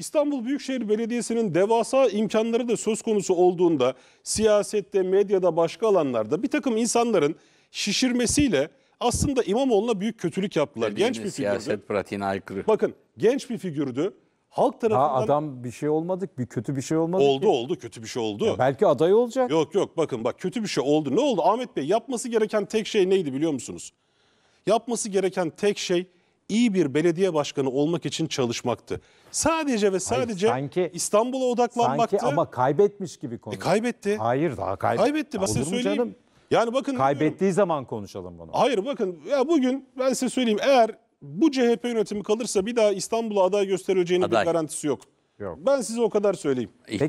İstanbul Büyükşehir Belediyesi'nin devasa imkanları da söz konusu olduğunda siyasette, medyada, başka alanlarda bir takım insanların şişirmesiyle aslında İmamoğlu'na büyük kötülük yaptılar. genç bir siyaset figürdü. pratiğine aykırı. Bakın genç bir figürdü. Halk tarafından... Ha adam bir şey olmadık, bir kötü bir şey olmadı Oldu ki. oldu, kötü bir şey oldu. Ya belki aday olacak. Yok yok bakın bak kötü bir şey oldu. Ne oldu Ahmet Bey? Yapması gereken tek şey neydi biliyor musunuz? Yapması gereken tek şey iyi bir belediye başkanı olmak için çalışmaktı. Sadece ve sadece Hayır, sanki, İstanbul'a odaklanmaktı. Sanki ama kaybetmiş gibi konu. E, kaybetti. Hayır daha kaybetti. Kaybetti. Ben size söyleyeyim. Canım? Yani bakın kaybettiği diyorum. zaman konuşalım bunu. Hayır bakın ya bugün ben size söyleyeyim eğer bu CHP yönetimi kalırsa bir daha İstanbul'a aday gösterileceğinin aday. bir garantisi yok. yok. Ben size o kadar söyleyeyim. Peki.